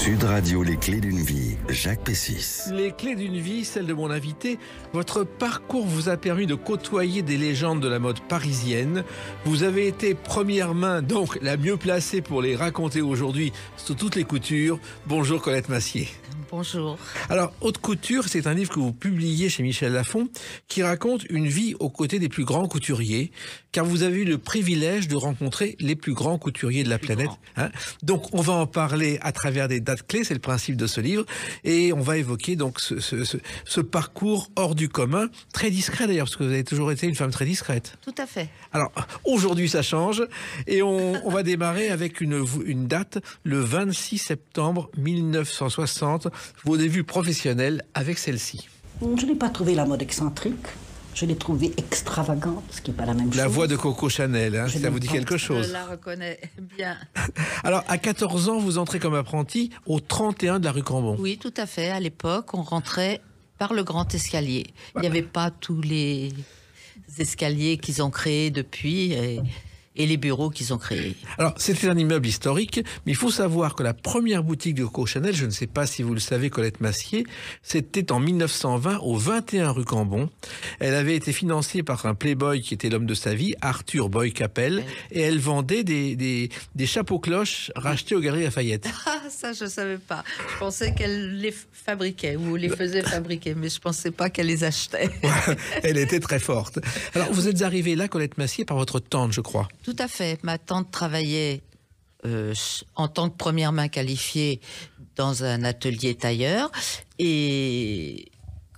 Sud Radio, les clés d'une vie, Jacques Pessis. Les clés d'une vie, celle de mon invité. Votre parcours vous a permis de côtoyer des légendes de la mode parisienne. Vous avez été première main, donc la mieux placée pour les raconter aujourd'hui sous toutes les coutures. Bonjour Colette Massier. Bonjour. Alors, Haute Couture, c'est un livre que vous publiez chez Michel Lafon qui raconte une vie aux côtés des plus grands couturiers car vous avez eu le privilège de rencontrer les plus grands couturiers de la planète. Hein. donc on va en parler à travers des dates clés, c'est le principe de ce livre, et on va évoquer donc ce, parcours hors du commun, très discret d'ailleurs, parce que vous avez toujours été une femme très discrète. Tout à fait. Alors aujourd'hui ça change, et on, va démarrer avec une, une date, le 26 septembre 1960, vos débuts professionnels avec celle-ci. Je n'ai pas trouvé la mode excentrique. Je l'ai trouvé extravagante, ce qui n'est pas la même chose. La voix de Coco Chanel, hein, ça vous dit quelque chose Je la reconnais bien. Alors, à 14 ans, vous entrez comme apprenti au 31 de la rue Cambon. Oui, tout à fait. À l'époque, on rentrait par le grand escalier. Il n'y ah. avait pas tous les escaliers qu'ils ont créés depuis et les bureaux qu'ils ont créés. Alors, c'était un immeuble historique, mais il faut savoir que la première boutique de Coco Chanel, je ne sais pas si vous le savez, Colette Massier, c'était en 1920 au 21 rue Cambon. Elle avait été financée par un playboy qui était l'homme de sa vie, Arthur Boy Capel, et elle vendait des, des, chapeaux cloches rachetés aux Galeries Lafayette. Ah, ça, je ne savais pas. Je pensais qu'elle les fabriquait ou les faisait fabriquer, mais je ne pensais pas qu'elle les achetait. elle était très forte. Alors, vous êtes arrivée là, Colette Massier, par votre tante, je crois. Tout à fait. Ma tante travaillait euh, en tant que première main qualifiée dans un atelier tailleur. Et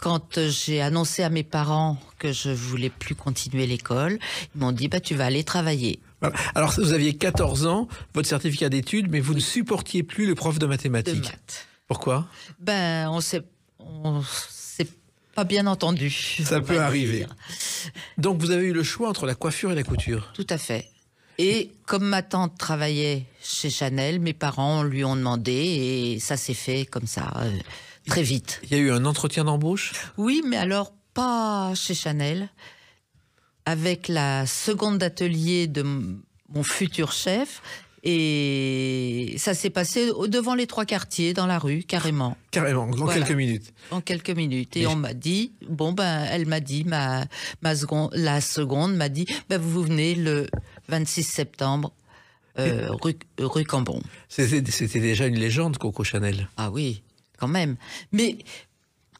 quand euh, j'ai annoncé à mes parents que je voulais plus continuer l'école, ils m'ont dit bah, tu vas aller travailler. Ah, alors, vous aviez 14 ans, votre certificat d'études, mais vous ne supportiez plus le prof de mathématiques. Pourquoi Ben, on s'est, pas bien entendu. Ça peut arriver. Donc, vous avez eu le choix entre la coiffure et la couture. Tout à fait. Et comme ma tante travaillait chez Chanel, mes parents lui ont demandé et ça s'est fait comme ça, euh, très vite. Il y a eu un entretien d'embauche Oui, mais alors pas chez Chanel. Avec la seconde d'atelier de mon futur chef, et ça s'est passé devant les trois quartiers, dans la rue, carrément. Carrément, en quelques minutes. En quelques minutes. Et on m'a dit, bon, ben, elle m'a dit, ma, ma seconde, la seconde m'a dit, ben, vous venez le 26 septembre, euh, euh, rue, Cambon. C'était déjà une légende, Coco Chanel. Ah oui, quand même. Mais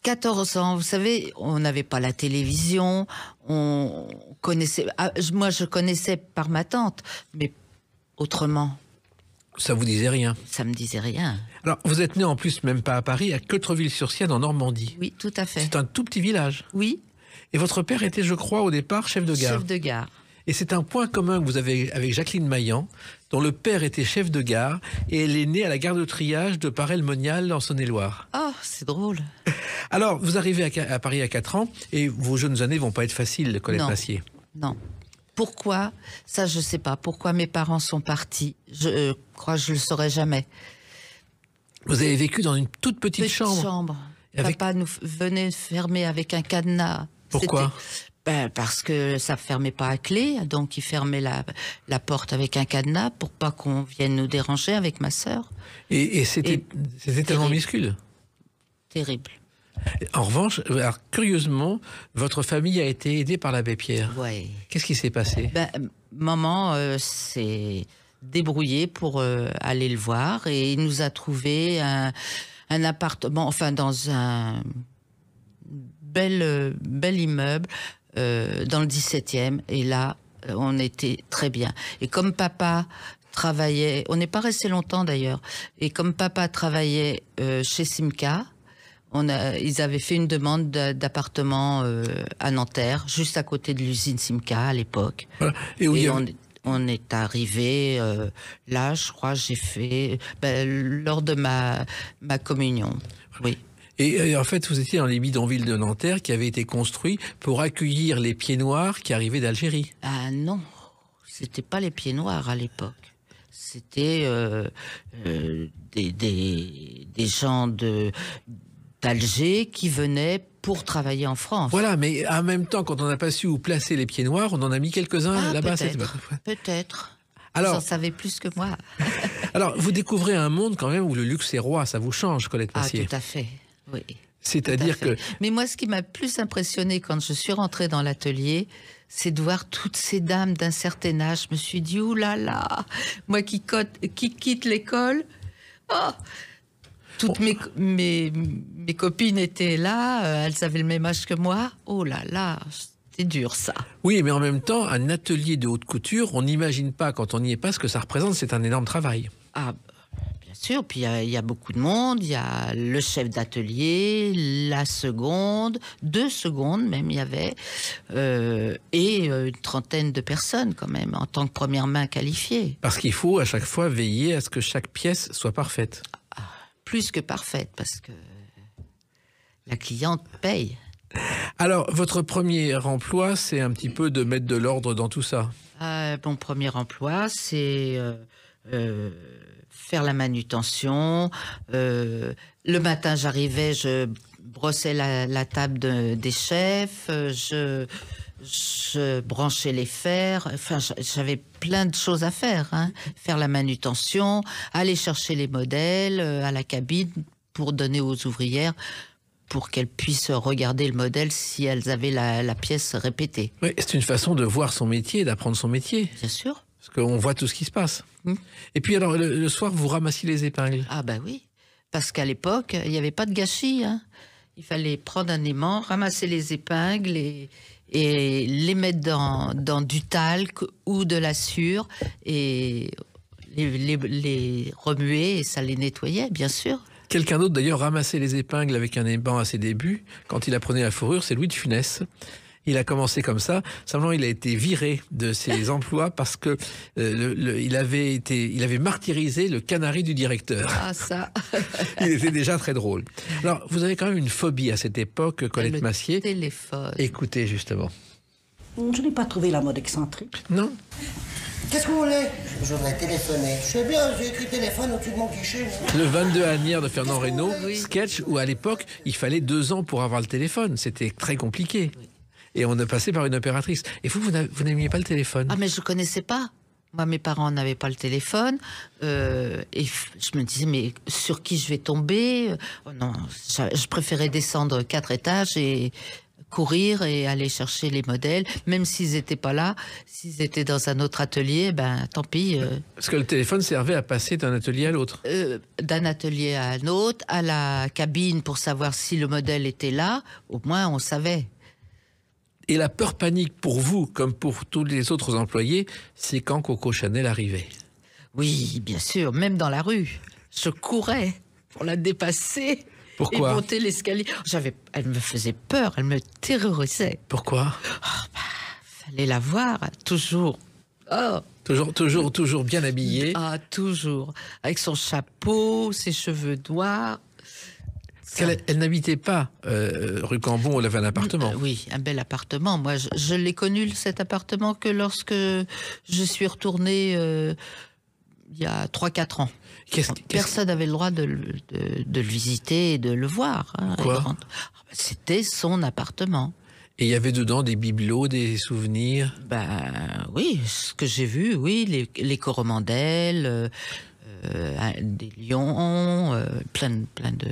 14 ans, vous savez, on n'avait pas la télévision, on connaissait. Ah, moi, je connaissais par ma tante, mais autrement. Ça vous disait rien Ça me disait rien. Alors, vous êtes né en plus, même pas à Paris, à queutreville sur sienne en Normandie. Oui, tout à fait. C'est un tout petit village. Oui. Et votre père était, je crois, au départ, chef de gare. Chef de gare. Et c'est un point commun que vous avez avec Jacqueline Maillan, dont le père était chef de gare et elle est née à la gare de triage de Paray-le-Monial en Saône-et-Loire. Oh, c'est drôle. Alors, vous arrivez à, Paris à 4 ans et vos jeunes années vont pas être faciles, Colette Massier. Non. Pourquoi Ça, je sais pas. Pourquoi mes parents sont partis Je euh, crois que je le saurai jamais. Vous avez vécu dans une toute petite, petite chambre. chambre. Papa nous venait fermer avec un cadenas. Pourquoi ben, parce que ça fermait pas à clé, donc il fermait la, la porte avec un cadenas pour pas qu'on vienne nous déranger avec ma sœur. Et, c'était tellement minuscule. Terrible. En revanche, alors, curieusement, votre famille a été aidée par l'abbé Pierre. Ouais. Qu'est-ce qui s'est passé ben, Maman euh, s'est débrouillée pour euh, aller le voir et il nous a trouvé un, un appartement, enfin dans un bel, euh, bel immeuble euh, dans le 17e. Et là, euh, on était très bien. Et comme papa travaillait, on n'est pas resté longtemps d'ailleurs, et comme papa travaillait euh, chez Simca, on a, ils avaient fait une demande d'appartement euh, à Nanterre, juste à côté de l'usine Simca à l'époque. Et, oui, on, est arrivé là, je crois, j'ai fait ben, lors de ma, ma communion. Oui. Et euh, en fait, vous étiez dans les bidonvilles de Nanterre qui avaient été construit pour accueillir les pieds noirs qui arrivaient d'Algérie. Ah non, c'était pas les pieds noirs à l'époque. C'était euh, euh, des, gens d'Alger qui venaient pour travailler en France. Voilà, mais en même temps, quand on n'a pas su où placer les pieds noirs, on en a mis quelques-uns ah, là-bas. Peut-être. Peut-être. Alors, vous en savez plus que moi. alors, vous découvrez un monde quand même où le luxe est roi, ça vous change, Colette Passier. Ah, tout à fait. Oui. C'est-à-dire que. Mais moi, ce qui m'a plus impressionné quand je suis rentrée dans l'atelier, c'est de voir toutes ces dames d'un certain âge. Je me suis dit, oulala, là là, moi qui, quitte l'école, oh. toutes mes, mes, copines étaient là, euh, elles avaient le même âge que moi. Oh là là, c'était dur ça. Oui, mais en même temps, un atelier de haute couture, on n'imagine pas quand on n'y est pas ce que ça représente, c'est un énorme travail. Ah, bien sûr. Puis il y, a beaucoup de monde. Il y a le chef d'atelier, la seconde, deux secondes même, il y avait, euh, et euh, une trentaine de personnes quand même, en tant que première main qualifiée. Parce qu'il faut à chaque fois veiller à ce que chaque pièce soit parfaite. Ah, plus que parfaite, parce que la cliente paye. Alors, votre premier emploi, c'est un petit peu de mettre de l'ordre dans tout ça. Euh, mon premier emploi, c'est faire la manutention. Euh, le matin, j'arrivais, je brossais la, table des chefs, euh, je, je branchais les fers. Enfin, j'avais plein de choses à faire. Hein. Faire la manutention, aller chercher les modèles euh, à la cabine pour donner aux ouvrières pour qu'elles puissent regarder le modèle si elles avaient la, la pièce répétée. Oui, c'est une façon de voir son métier, d'apprendre son métier. Bien sûr. Parce qu'on voit tout ce qui se passe. Hmm. Et puis alors, le, soir, vous ramassiez les épingles Ah ben oui, parce qu'à l'époque, il n'y avait pas de gâchis. Hein. Il fallait prendre un aimant, ramasser les épingles et, les mettre dans, du talc ou de la sûre et les, remuer et ça les nettoyait, bien sûr. Quelqu'un d'autre d'ailleurs ramassait les épingles avec un aimant à ses débuts. Quand il apprenait la fourrure, c'est Louis de Funès. Il a commencé comme ça. Simplement, il a été viré de ses emplois parce que euh, il avait été, il avait martyrisé le canari du directeur. Ah ça. il était déjà très drôle. Alors, vous avez quand même une phobie à cette époque, Colette le Massier. Téléphone. Écoutez justement. Je n'ai pas trouvé la mode excentrique. Non. Qu'est-ce que vous voulez Je voudrais téléphoner. Je sais bien, j'ai écrit téléphone au-dessus de mon guichet. Le 22 annière de Fernand Reynaud, sketch où à l'époque, il fallait deux ans pour avoir le téléphone. C'était très compliqué. Oui et on a passé par une opératrice. Et vous, vous n'aimiez pas le téléphone Ah, mais je ne connaissais pas. Moi, mes parents n'avaient pas le téléphone. Euh, et je me disais, mais sur qui je vais tomber oh, Non, je, préférais descendre quatre étages et courir et aller chercher les modèles, même s'ils n'étaient pas là, s'ils étaient dans un autre atelier, ben tant pis. Euh. Parce que le téléphone servait à passer d'un atelier à l'autre. Euh, d'un atelier à un autre, à la cabine pour savoir si le modèle était là, au moins on savait. Et la peur panique pour vous, comme pour tous les autres employés, c'est quand Coco Chanel arrivait. Oui, bien sûr, même dans la rue. Je courais pour la dépasser. pour Et monter l'escalier. elle me faisait peur, elle me terrorisait. Pourquoi oh, bah, Fallait la voir toujours. Oh. Toujours, toujours, toujours bien habillée. Ah, toujours. Avec son chapeau, ses cheveux noirs. Elle, n'habitait pas euh, rue Cambon, elle avait un appartement. Euh, oui, un bel appartement. Moi, je, l'ai connu, cet appartement, que lorsque je suis retournée euh, il y a 3-4 ans. Personne n'avait le droit de, le visiter et de le voir. Hein, Quoi ah, bah, C'était son appartement. Et il y avait dedans des bibelots, des souvenirs Ben oui, ce que j'ai vu, oui, les, les coromandelles, des lions, plein, plein de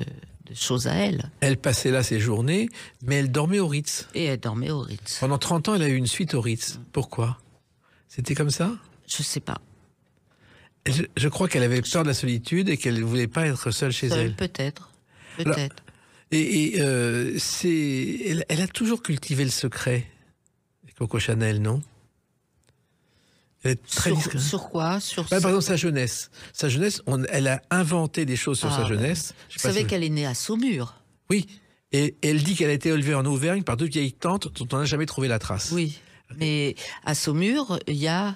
à elle. Elle passait là ses journées, mais elle dormait au Ritz. Et elle dormait au Ritz. Pendant 30 ans, elle a eu une suite au Ritz. Pourquoi C'était comme ça Je sais pas. Je, crois qu'elle avait peur de la solitude et qu'elle ne voulait pas être seule chez elle. Peut-être. Peut-être. Et, euh, elle, a toujours cultivé le secret, Coco Chanel, non elle très sur, sur, quoi sur bah, Par exemple, sa jeunesse. Sa jeunesse, elle a inventé des choses sur sa ah, jeunesse. Je vous savez qu'elle est née à Saumur. Oui. Et, elle dit qu'elle a été élevée en Auvergne par deux vieilles tantes dont on n'a jamais trouvé la trace. Oui. Mais à Saumur, il y a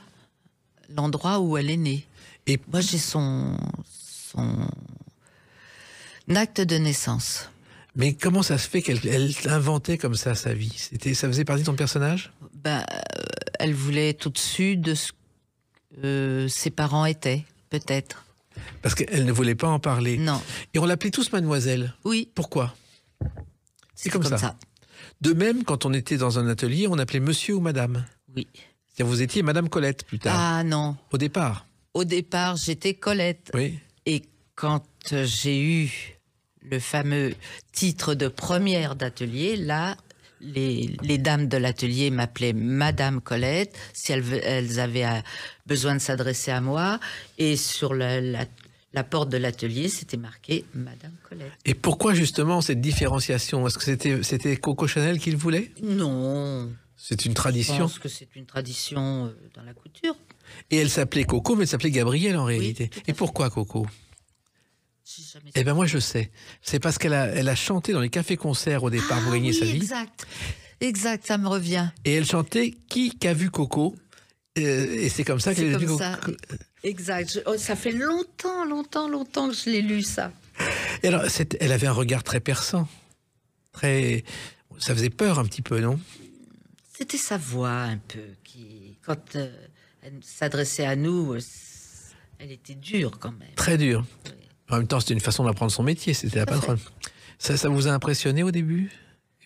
l'endroit où elle est née. Et moi, j'ai son, acte de naissance. Mais comment ça se fait qu'elle inventait comme ça sa vie C'était, ça faisait partie de ton personnage Ben elle voulait tout au-dessus de ce que euh, ses parents étaient, peut-être. Parce qu'elle ne voulait pas en parler. Non. Et on l'appelait tous mademoiselle. Oui. Pourquoi C'est comme, ça. De même, quand on était dans un atelier, on appelait monsieur ou madame. Oui. vous étiez madame Colette plus tard. Ah non. Au départ. Au départ, j'étais Colette. Oui. Et quand j'ai eu le fameux titre de première d'atelier, là, les, dames de l'atelier m'appelaient Madame Colette si elles, avaient euh, besoin de s'adresser à moi. Et sur la, porte de l'atelier, c'était marqué Madame Colette. Et pourquoi justement cette différenciation Est-ce que c'était, Coco Chanel qu'il voulait Non. C'est une tradition Je pense que c'est une tradition euh, dans la couture. Et elle s'appelait Coco, mais elle s'appelait Gabrielle en réalité. Et pourquoi Coco eh bien, moi, je sais. C'est parce qu'elle a, chanté dans les cafés-concerts au départ ah pour gagner sa vie. Exact. Exact, ça me revient. Et elle chantait Qui qu'a vu Coco euh, Et c'est comme ça qu'elle a vu Coco. Exact. Oh, ça fait longtemps, longtemps, longtemps que je l'ai lu, ça. alors, elle avait un regard très perçant. Très. Ça faisait peur un petit peu, non C'était sa voix un peu qui, quand euh, elle s'adressait à nous, elle était dure quand même. Très dure. En même temps, c'était une façon d'apprendre son métier, c'était la patronne. Ça, ça vous a impressionné au début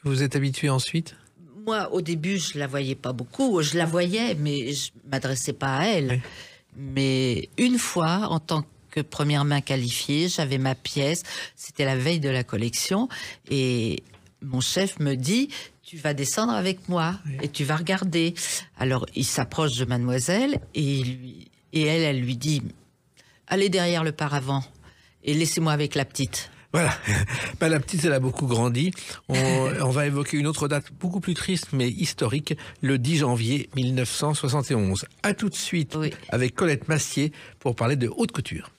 Vous vous êtes habitué ensuite Moi, au début, je la voyais pas beaucoup. Je la voyais, mais je m'adressais pas à elle. Mais une fois, en tant que première main qualifiée, j'avais ma pièce. C'était la veille de la collection. Et mon chef me dit tu vas descendre avec moi et tu vas regarder. Alors il s'approche de mademoiselle et, et elle, elle lui dit allez derrière le paravent et laissez-moi avec la petite. Voilà. Ben, la petite, elle a beaucoup grandi. On, va évoquer une autre date beaucoup plus triste, mais historique, le 10 janvier 1971. À tout de suite avec Colette Massier pour parler de haute couture.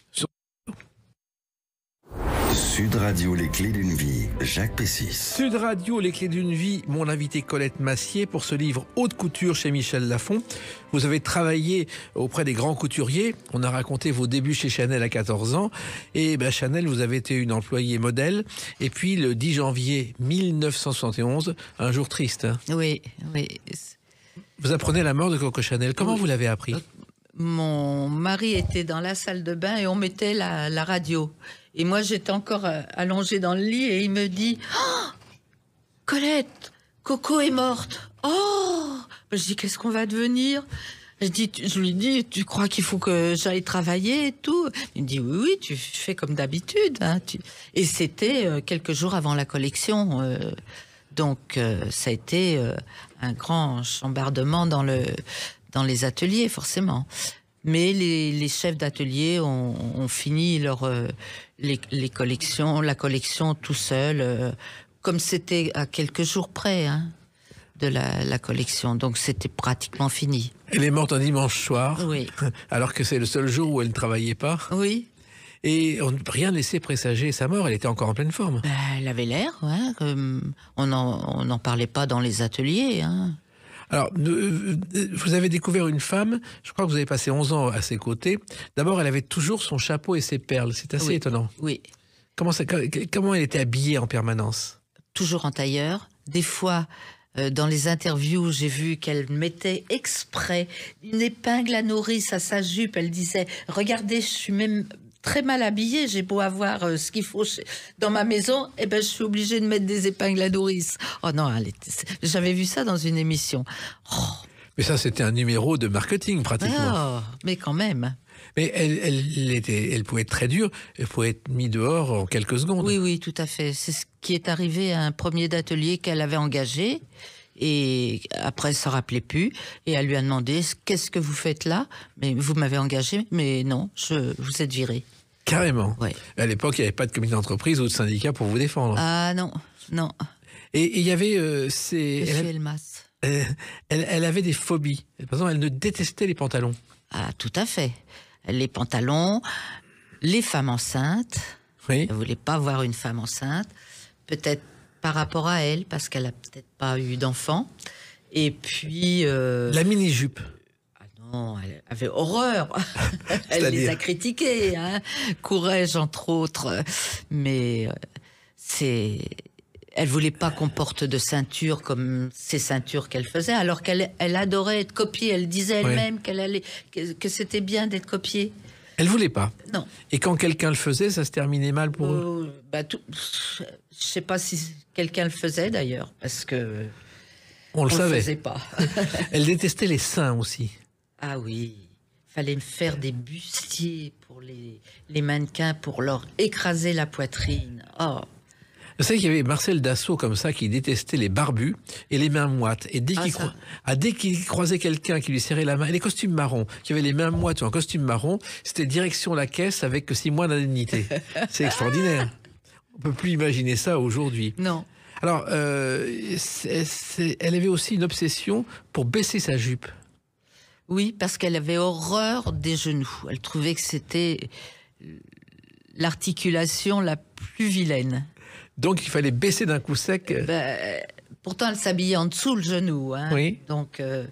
Sud Radio, les clés d'une vie, Jacques Pessis. Sud Radio, les clés d'une vie, mon invité Colette Massier pour ce livre Haute couture chez Michel Lafon. Vous avez travaillé auprès des grands couturiers. On a raconté vos débuts chez Chanel à 14 ans. Et ben, Chanel, vous avez été une employée modèle. Et puis le 10 janvier 1971, un jour triste. Hein. oui, oui. Vous apprenez la mort de Coco Chanel. Comment vous l'avez appris euh, mon mari était dans la salle de bain et on mettait la radio. Et moi, j'étais encore euh, allongée dans le lit et il me dit oh, Colette, Coco est morte. Oh Je dis Qu'est-ce qu'on va devenir je, dis, je lui dis, tu crois qu'il faut que j'aille travailler et tout Il me dit, oui, oui, tu fais comme d'habitude. Hein, et c'était euh, quelques jours avant la collection. Euh, donc, ça a été un grand chambardement dans, le, dans les ateliers, forcément. Mais les, chefs d'atelier ont, fini leur, euh, les, collections, la collection tout seul, euh, comme c'était à quelques jours près hein, de la, collection. Donc c'était pratiquement fini. Elle est morte un dimanche soir, alors que c'est le seul jour où elle ne travaillait pas. Oui. Et on ne laissait présager sa mort, elle était encore en pleine forme. Ben, elle avait l'air, hein, on n'en parlait pas dans les ateliers. Hein. Alors, euh, vous avez découvert une femme, je crois que vous avez passé 11 ans à ses côtés. D'abord, elle avait toujours son chapeau et ses perles. C'est assez étonnant. Oui. Comment, ça, comment elle était habillée en permanence Toujours en tailleur. Des fois, euh, dans les interviews, j'ai vu qu'elle mettait exprès une épingle à nourrice à sa jupe. Elle disait Regardez, je suis même très mal habillée. J'ai beau avoir euh, ce qu'il faut dans ma maison, et eh ben, je suis obligée de mettre des épingles à Doris. Oh non, j'avais vu ça dans une émission. Oh. Mais ça, c'était un numéro de marketing pratiquement. Ah, mais quand même. Mais elle, elle, était, elle pouvait être très dure, elle pouvait être mise dehors en quelques secondes. Oui, oui, tout à fait. C'est ce qui est arrivé à un premier d'atelier qu'elle avait engagé. Et après, elle s'en rappelait plus. Et elle lui a demandé Qu'est-ce que vous faites là Mais vous m'avez engagé, mais non, je vous êtes viré. Carrément. À l'époque, il n'y avait pas de comité d'entreprise ou de syndicat pour vous défendre. Ah non, non. Et il y avait euh, ces. Monsieur elle, Elmas. Euh, elle, avait des phobies. Par exemple, elle ne détestait les pantalons. Ah, tout à fait. Les pantalons, les femmes enceintes. Oui. Elle voulait pas voir une femme enceinte. Peut-être par rapport à elle, parce qu'elle n'a peut-être pas eu d'enfant. Et puis. Euh, La mini-jupe. Ah non, elle avait horreur. elle les a critiquées, hein. Courage, entre autres. Mais euh, c'est. Elle voulait pas qu'on porte de ceinture comme ces ceintures qu'elle faisait, alors qu'elle elle adorait être copiée. Elle disait elle-même qu'elle allait, que c'était bien d'être copiée. Elle voulait pas. Non. Et quand quelqu'un le faisait, ça se terminait mal pour eux. Euh, bah, tout... Je sais pas si quelqu'un le faisait d'ailleurs, parce que on, le savait. faisait pas. Elle détestait les seins aussi. Ah oui. Fallait me faire des bustiers pour les, les mannequins pour leur écraser la poitrine. Oh. Vous savez qu'il y avait Marcel Dassault comme ça qui détestait les barbus et les mains moites. Et dès ah, ah, qu'il croisait quelqu'un qui lui serrait la main, et les costumes marrons, qui avait les mains moites ou costume marron, c'était direction la caisse avec six mois d'indemnité. C'est extraordinaire. On peut plus imaginer ça aujourd'hui. Non. Alors, euh, elle avait aussi une obsession pour baisser sa jupe. Oui, parce qu'elle avait horreur des genoux. Elle trouvait que c'était euh, l'articulation la plus vilaine. Donc il fallait baisser d'un coup sec. Euh, ben, pourtant, elle s'habillait en dessous le genou. Hein. Oui. Donc, euh,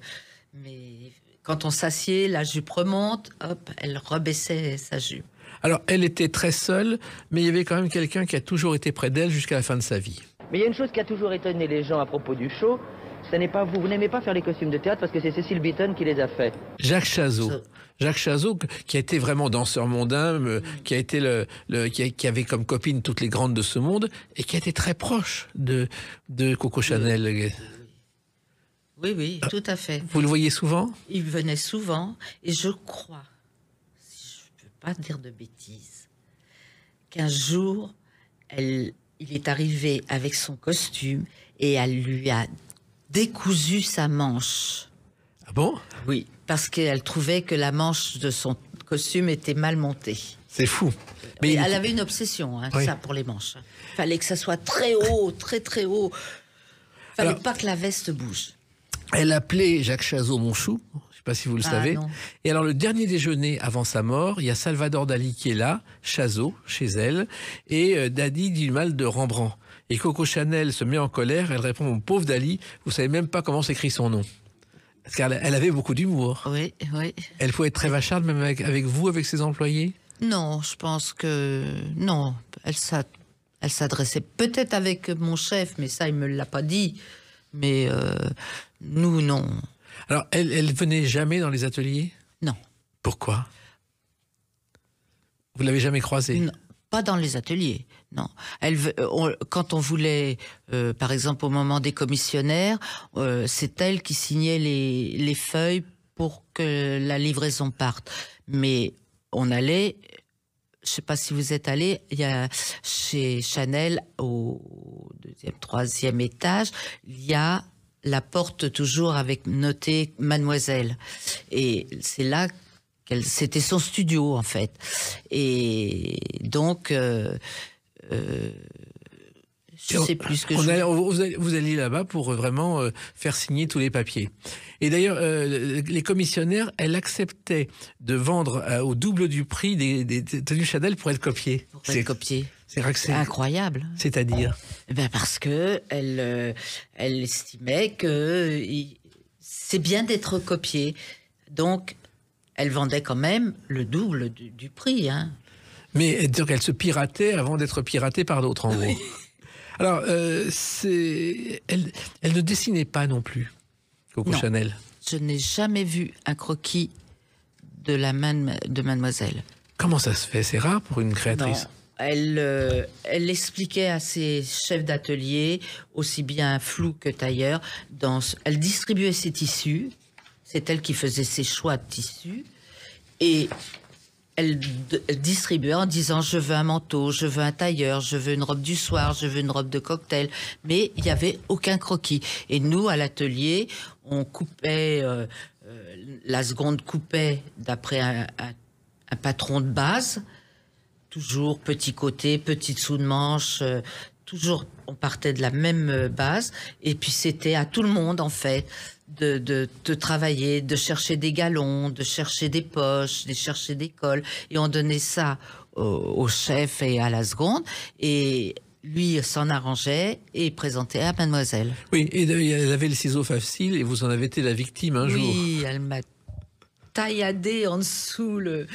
mais quand on s'assied, la jupe remonte, hop, elle rebaissait sa jupe. Alors, elle était très seule, mais il y avait quand même quelqu'un qui a toujours été près d'elle jusqu'à la fin de sa vie. Mais il y a une chose qui a toujours étonné les gens à propos du show, ce n'est pas vous. Vous n'aimez pas faire les costumes de théâtre parce que c'est Cécile Beaton qui les a fait. Jacques Chazot. Jacques Chazot, qui a été vraiment danseur mondain, euh, qui a été le, qui, avait comme copine toutes les grandes de ce monde et qui a été très proche de, de Coco Chanel. Oui. Oui, ah. tout à fait. Vous le voyez souvent Il venait souvent et je crois, si je ne peux pas dire de bêtises, qu'un jour, elle, il est arrivé avec son costume et elle lui a décousu sa manche. Ah bon Oui, parce qu'elle trouvait que la manche de son costume était mal montée. C'est fou. Mais, elle avait une obsession, hein, ça, pour les manches. Fallait que ça soit très haut, très très haut. Fallait pas que la veste bouge. Elle appelait Jacques Chazot mon chou, je sais pas si vous le ah, savez. Et alors le dernier déjeuner avant sa mort, il y a Salvador Dali qui est là, Chazot chez elle, et euh, Dali dit mal de Rembrandt. Et Coco Chanel se met en colère, elle répond Mon pauvre Dali, vous savez même pas comment s'écrit son nom. Car elle avait beaucoup d'humour. Oui, oui. Elle pouvait être très vacharde, même avec, vous, avec ses employés Non, je pense que. Non. Elle, s'adressait peut-être avec mon chef, mais ça, il ne me l'a pas dit. Mais euh, nous, non. Alors, elle, elle venait jamais dans les ateliers Non. Pourquoi Vous l'avez jamais croisée Non, pas dans les ateliers. Non. Elle, euh, quand on voulait, euh, par exemple, au moment des commissionnaires, euh, c'est elle qui signait les, feuilles pour que la livraison parte. Mais on allait je ne sais pas si vous êtes allés, il y a chez Chanel au deuxième, troisième étage, il y a la porte toujours avec noté Mademoiselle. Et c'est là qu'elle, c'était son studio en fait. Et donc plus que vous, allez, là-bas pour euh, vraiment euh, faire signer tous les papiers. Et d'ailleurs, euh, les commissionnaires, elles acceptaient de vendre au double du prix des, des, tenues Chanel pour être copiées. Pour être C'est incroyable. C'est-à-dire eh ben, Parce que elle, elle estimait que c'est bien d'être copié. Donc, elle vendait quand même le double du, prix. Hein. Mais dire elle se piratait avant d'être piratée par d'autres, en gros. Alors, euh, Elle, ne dessinait pas non plus, Coco Chanel. Je n'ai jamais vu un croquis de la main de mademoiselle. Comment ça se fait C'est rare pour une créatrice Elle, euh, elle expliquait à ses chefs d'atelier, aussi bien flou que tailleur, dans, elle distribuait ses tissus, c'est elle qui faisait ses choix de tissus, et elle, distribuait en disant je veux un manteau, je veux un tailleur, je veux une robe du soir, je veux une robe de cocktail, mais il n'y avait aucun croquis. Et nous, à l'atelier, on coupait, euh, euh, la seconde coupait d'après un, patron de base, toujours petit côté, petite sous de manche, euh, toujours on partait de la même base, et puis c'était à tout le monde en fait de, travailler, de chercher des galons, de chercher des poches, de chercher des cols. Et on donnait ça au, chef et à la seconde. Et lui s'en arrangeait et présentait à mademoiselle. Oui, et elle avait le ciseau facile et vous en avez été la victime un jour. Oui, elle m'a taillader en dessous le,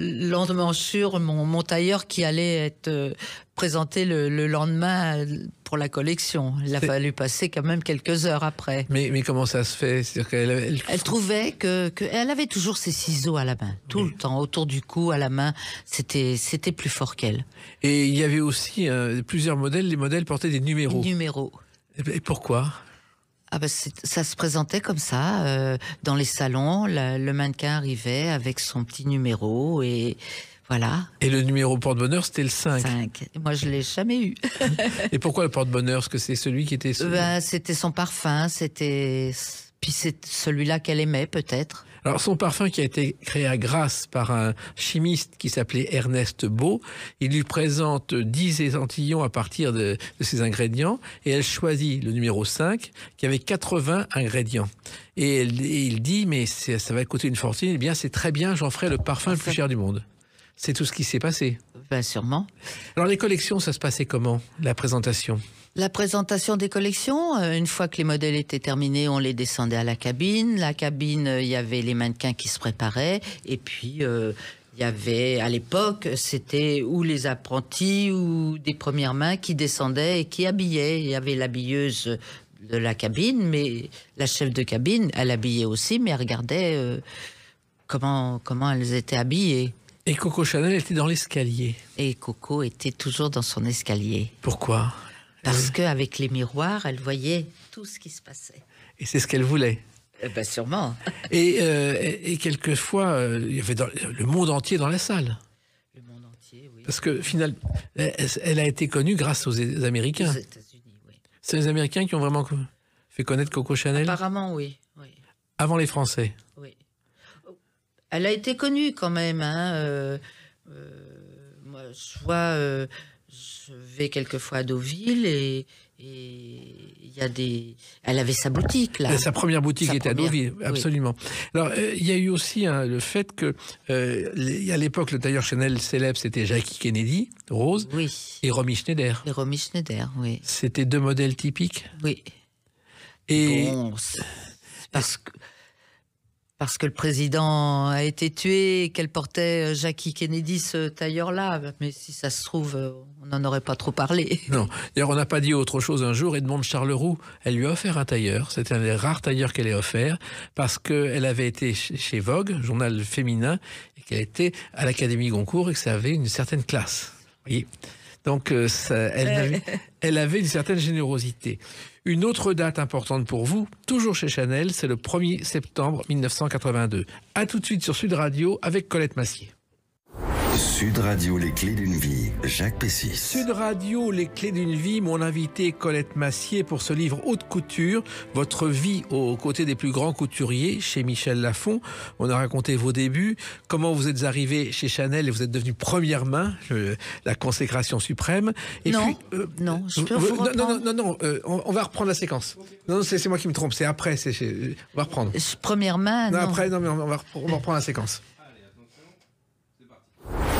lendemain sur mon tailleur qui allait être euh, présenté le, lendemain euh, pour la collection. Il a fallu passer quand même quelques heures après. Mais, mais comment ça se fait elle, trouvait que, avait toujours ses ciseaux à la main, tout le temps, autour du cou, à la main. C'était c'était plus fort qu'elle. Et il y avait aussi euh, plusieurs modèles. Les modèles portaient des numéros. Numéros. Et pourquoi ah bah, ça se présentait comme ça euh, dans les salons. le mannequin arrivait avec son petit numéro et voilà. Et le numéro porte-bonheur, c'était le 5. 5. Moi, je l'ai jamais eu. et pourquoi le porte-bonheur Est-ce que c'est celui qui était. Celui... Ben, bah, c'était son parfum. C'était puis c'est celui-là qu'elle aimait peut-être. Alors son parfum qui a été créé à Grasse par un chimiste qui s'appelait Ernest Beau, il lui présente 10 échantillons à partir de, ses ingrédients et elle choisit le numéro 5 qui avait 80 ingrédients. Et, il dit mais ça va coûter une fortune, et eh bien c'est très bien, j'en ferai le parfum le plus cher du monde. C'est tout ce qui s'est passé. Ben sûrement. Alors les collections, ça se passait comment La présentation la présentation des collections, euh, une fois que les modèles étaient terminés, on les descendait à la cabine. La cabine, euh, il y avait les mannequins qui se préparaient. Et puis, euh, il y avait, à l'époque, c'était ou les apprentis ou des premières mains qui descendaient et qui habillaient. Il y avait l'habilleuse de la cabine, mais la chef de cabine, elle habillait aussi, mais elle regardait comment, comment elles étaient habillées. Et Coco Chanel était dans l'escalier. Et Coco était toujours dans son escalier. Pourquoi parce eh qu'avec les miroirs, elle voyait tout ce qui se passait. Et c'est ce qu'elle voulait. Eh ben, sûrement. et, euh, et, quelquefois, euh, il y avait le monde entier dans la salle. Le monde entier, oui. Parce que finalement, elle, a été connue grâce aux, Américains. Aux États-Unis, oui. C'est les Américains qui ont vraiment fait connaître Coco Chanel Apparemment, oui. Avant les Français Oui. Elle a été connue quand même. Hein, euh, euh, je vais quelquefois à Deauville et il y a des. Elle avait sa boutique là. Sa première boutique était à Deauville, absolument. Alors euh, il y a eu aussi hein, le fait que euh, à l'époque le tailleur Chanel célèbre c'était Jackie Kennedy, Rose, et Romy Schneider. Et Romy Schneider, oui. C'était deux modèles typiques. Oui. Et parce que parce que le président a été tué qu'elle portait euh, Jackie Kennedy ce tailleur-là. Mais si ça se trouve, euh, on n'en aurait pas trop parlé. Non. D'ailleurs, on n'a pas dit autre chose un jour. Edmond Charleroux, elle lui a offert un tailleur. C'était un des rares tailleurs qu'elle ait offert parce qu'elle avait été chez Vogue, journal féminin, et qu'elle était à l'Académie Goncourt et que ça avait une certaine classe. Vous voyez donc, euh, elle, avait, une certaine générosité. Une autre date importante pour vous, toujours chez Chanel, c'est le 1er septembre 1982. À tout de suite sur Sud Radio avec Colette Massier. Sud Radio, les clés d'une vie, Jacques Pessis. Sud Radio, les clés d'une vie, mon invité Colette Massier pour ce livre Haute Couture, votre vie aux côtés des plus grands couturiers chez Michel Lafon. On a raconté vos débuts, comment vous êtes arrivé chez Chanel et vous êtes devenu première main, la consécration suprême. Euh, non, non, je non, non, non, euh, on, va reprendre la séquence. Non, c'est moi qui me trompe, c'est après, c'est euh, on va reprendre. Première main, non. Après, non, mais on va reprendre la séquence.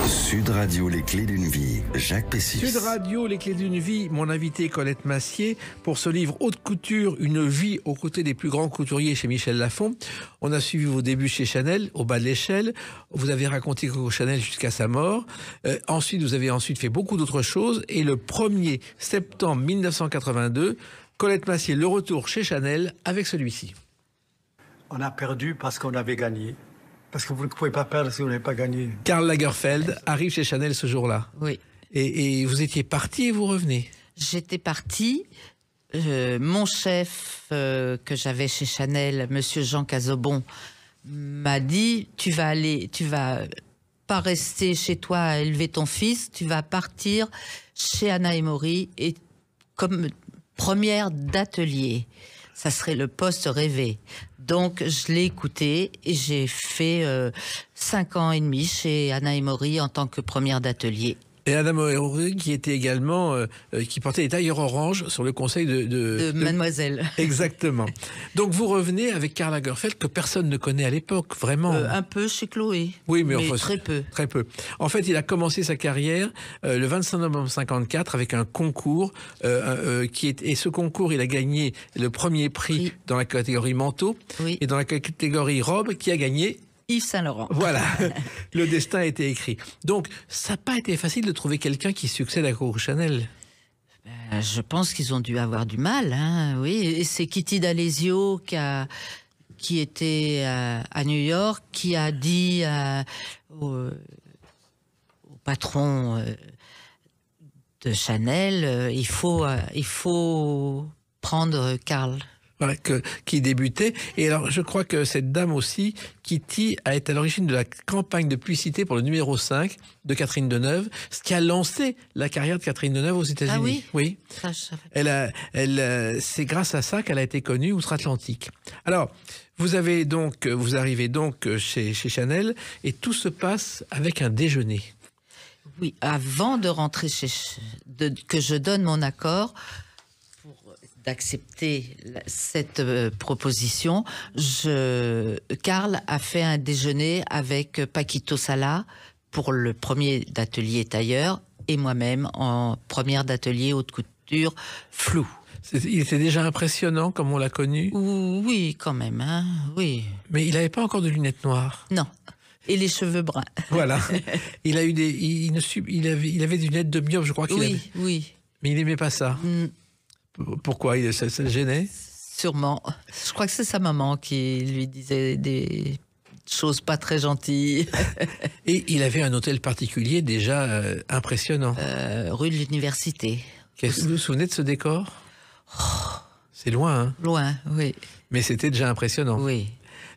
Sud Radio, les clés d'une vie, Jacques Pessis. Sud Radio, les clés d'une vie, mon invité Colette Massier, pour ce livre Haute Couture, une vie aux côtés des plus grands couturiers chez Michel Lafon. On a suivi vos débuts chez Chanel, au bas de l'échelle. Vous avez raconté Coco Chanel jusqu'à sa mort. Euh, ensuite, vous avez ensuite fait beaucoup d'autres choses. Et le 1er septembre 1982, Colette Massier, le retour chez Chanel avec celui-ci. On a perdu parce qu'on avait gagné parce que vous ne pouvez pas perdre si vous n'avez pas gagné. Karl Lagerfeld arrive chez Chanel ce jour-là. Oui. Et, vous étiez parti et vous revenez J'étais parti. mon chef euh, que j'avais chez Chanel, Monsieur Jean Cazobon, m'a dit tu vas aller, tu vas pas rester chez toi à élever ton fils, tu vas partir chez Anna et Maury et comme première d'atelier ça serait le poste rêvé. Donc je l'ai écouté et j'ai fait euh, cinq ans et demi chez Anna et Maury en tant que première d'atelier. Et Madame qui était également, euh, euh, qui portait des tailleurs orange sur le conseil de, de, Mademoiselle. Exactement. Donc vous revenez avec Karl Lagerfeld que personne ne connaît à l'époque, vraiment. Euh, un peu chez Chloé. Oui, mais, très peu. Très peu. En fait, il a commencé sa carrière le 25 novembre 54 avec un concours qui est et ce concours, il a gagné le premier prix dans la catégorie manteau et dans la catégorie robe qui a gagné Yves Saint-Laurent. Voilà, le destin a été écrit. Donc, ça n'a pas été facile de trouver quelqu'un qui succède à Coco Chanel. Ben, je pense qu'ils ont dû avoir du mal, hein, oui. C'est Kitty D'Alesio qui, qui était à, New York, qui a dit euh, au, patron euh, de Chanel, euh, il faut, il faut prendre Karl qui débutait. Et alors, je crois que cette dame aussi, Kitty, a été à l'origine de la campagne de publicité pour le numéro 5 de Catherine Deneuve, ce qui a lancé la carrière de Catherine Deneuve aux États-Unis. Ah oui, oui. elle, elle euh, c'est grâce à ça qu'elle a été connue outre-Atlantique. Alors, vous avez donc, vous arrivez donc chez, chez Chanel et tout se passe avec un déjeuner. Oui, avant de rentrer chez de, que je donne mon accord, d'accepter cette euh, proposition, je, Karl a fait un déjeuner avec Paquito Sala pour le premier d'atelier tailleur et moi-même en première d'atelier haute couture flou. Il était déjà impressionnant comme on l'a connu. Oui, quand même, hein oui. Mais il n'avait pas encore de lunettes noires. Non. Et les cheveux bruns. Voilà. Il a eu des, il, il avait, il avait des lunettes de myope, je crois qu'il avait. Oui, oui. Mais il n'aimait pas ça. Mm. Pourquoi il se gênait Sûrement. Je crois que c'est sa maman qui lui disait des choses pas très gentilles. Et il avait un hôtel particulier déjà euh, impressionnant. Euh, rue de l'Université. vous vous souvenez de ce décor oh. C'est loin. Hein loin, oui. Mais c'était déjà impressionnant. Oui.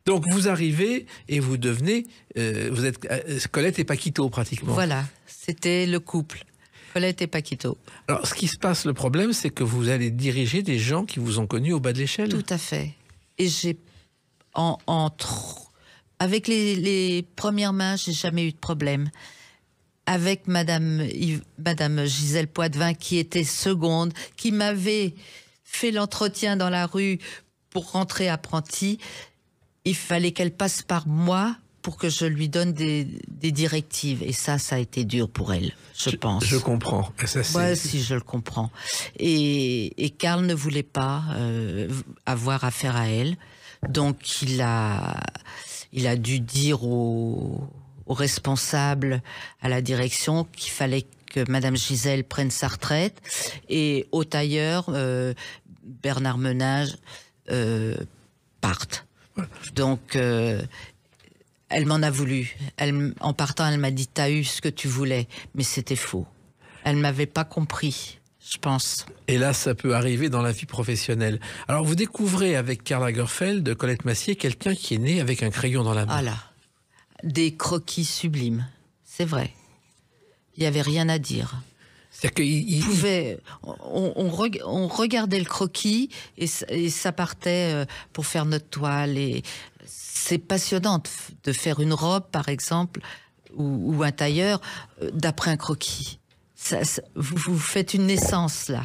Donc vous arrivez et vous devenez, euh, vous êtes Colette et Paquito pratiquement. Voilà, c'était le couple. Paulette et Paquito. Alors, ce qui se passe, le problème, c'est que vous allez diriger des gens qui vous ont connu au bas de l'échelle. Tout à fait. Et j'ai. En, Avec les, premières mains, j'ai jamais eu de problème. Avec Madame, Madame Gisèle Poitvin, qui était seconde, qui m'avait fait l'entretien dans la rue pour rentrer apprenti il fallait qu'elle passe par moi pour que je lui donne des, directives. Et ça, ça a été dur pour elle, je, pense. Je comprends. Ça, si je le comprends. Et, Karl ne voulait pas euh, avoir affaire à elle, donc il a, il a dû dire aux, responsables, à la direction, qu'il fallait que Madame Gisèle prenne sa retraite, et au tailleur, euh, Bernard Menage, euh, parte. Donc, elle m'en a voulu. Elle, en partant, elle m'a dit T'as eu ce que tu voulais. Mais c'était faux. Elle ne m'avait pas compris, je pense. Et là, ça peut arriver dans la vie professionnelle. Alors, vous découvrez avec Karl Lagerfeld, Colette Massier, quelqu'un qui est né avec un crayon dans la main. Voilà. Des croquis sublimes. C'est vrai. Il n'y avait rien à dire. Que pouvait, on, on, regardait le croquis et, et ça partait euh, pour faire notre toile et c'est passionnant de, faire une robe, par exemple, ou, un tailleur, euh, d'après un croquis. vous, faites une naissance là.